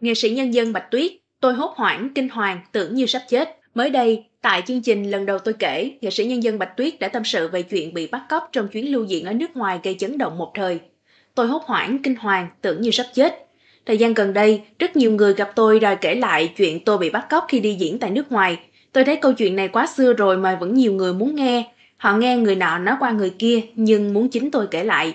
Nghệ sĩ nhân dân Bạch Tuyết, tôi hốt hoảng, kinh hoàng, tưởng như sắp chết. Mới đây, tại chương trình lần đầu tôi kể, nghệ sĩ nhân dân Bạch Tuyết đã tâm sự về chuyện bị bắt cóc trong chuyến lưu diễn ở nước ngoài gây chấn động một thời. Tôi hốt hoảng, kinh hoàng, tưởng như sắp chết. Thời gian gần đây, rất nhiều người gặp tôi đòi kể lại chuyện tôi bị bắt cóc khi đi diễn tại nước ngoài. Tôi thấy câu chuyện này quá xưa rồi mà vẫn nhiều người muốn nghe. Họ nghe người nọ nói qua người kia nhưng muốn chính tôi kể lại.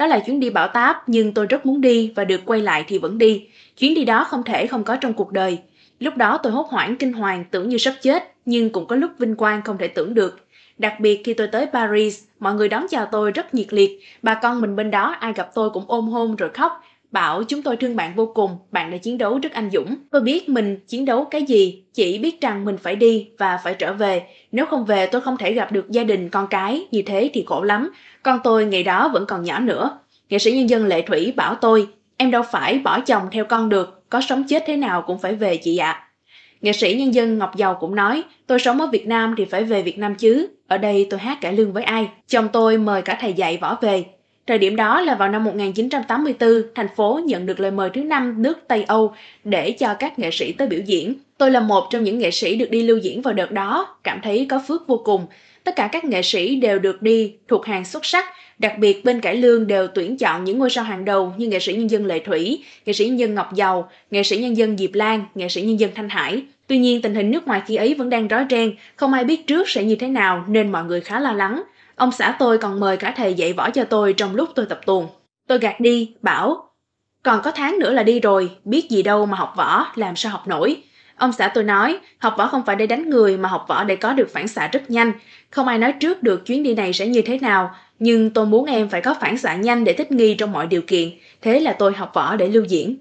Đó là chuyến đi bão táp nhưng tôi rất muốn đi và được quay lại thì vẫn đi. Chuyến đi đó không thể không có trong cuộc đời. Lúc đó tôi hốt hoảng kinh hoàng tưởng như sắp chết nhưng cũng có lúc vinh quang không thể tưởng được. Đặc biệt khi tôi tới Paris, mọi người đón chào tôi rất nhiệt liệt. Bà con mình bên đó ai gặp tôi cũng ôm hôn rồi khóc, Bảo chúng tôi thương bạn vô cùng, bạn đã chiến đấu rất anh dũng. Tôi biết mình chiến đấu cái gì, chỉ biết rằng mình phải đi và phải trở về. Nếu không về tôi không thể gặp được gia đình, con cái, như thế thì khổ lắm. Con tôi ngày đó vẫn còn nhỏ nữa. Nghệ sĩ nhân dân Lệ Thủy bảo tôi, em đâu phải bỏ chồng theo con được, có sống chết thế nào cũng phải về chị ạ. À. Nghệ sĩ nhân dân Ngọc Dầu cũng nói, tôi sống ở Việt Nam thì phải về Việt Nam chứ, ở đây tôi hát cải lương với ai. Chồng tôi mời cả thầy dạy võ về, Thời điểm đó là vào năm 1984, thành phố nhận được lời mời thứ năm nước Tây Âu để cho các nghệ sĩ tới biểu diễn. Tôi là một trong những nghệ sĩ được đi lưu diễn vào đợt đó, cảm thấy có phước vô cùng. Tất cả các nghệ sĩ đều được đi thuộc hàng xuất sắc, đặc biệt bên cải lương đều tuyển chọn những ngôi sao hàng đầu như nghệ sĩ nhân dân Lệ Thủy, nghệ sĩ nhân dân Ngọc Dầu, nghệ sĩ nhân dân Diệp Lan, nghệ sĩ nhân dân Thanh Hải. Tuy nhiên, tình hình nước ngoài khi ấy vẫn đang rối ren không ai biết trước sẽ như thế nào nên mọi người khá lo lắng. Ông xã tôi còn mời cả thầy dạy võ cho tôi trong lúc tôi tập tuồng. Tôi gạt đi, bảo, còn có tháng nữa là đi rồi, biết gì đâu mà học võ, làm sao học nổi. Ông xã tôi nói, học võ không phải để đánh người mà học võ để có được phản xạ rất nhanh. Không ai nói trước được chuyến đi này sẽ như thế nào, nhưng tôi muốn em phải có phản xạ nhanh để thích nghi trong mọi điều kiện. Thế là tôi học võ để lưu diễn.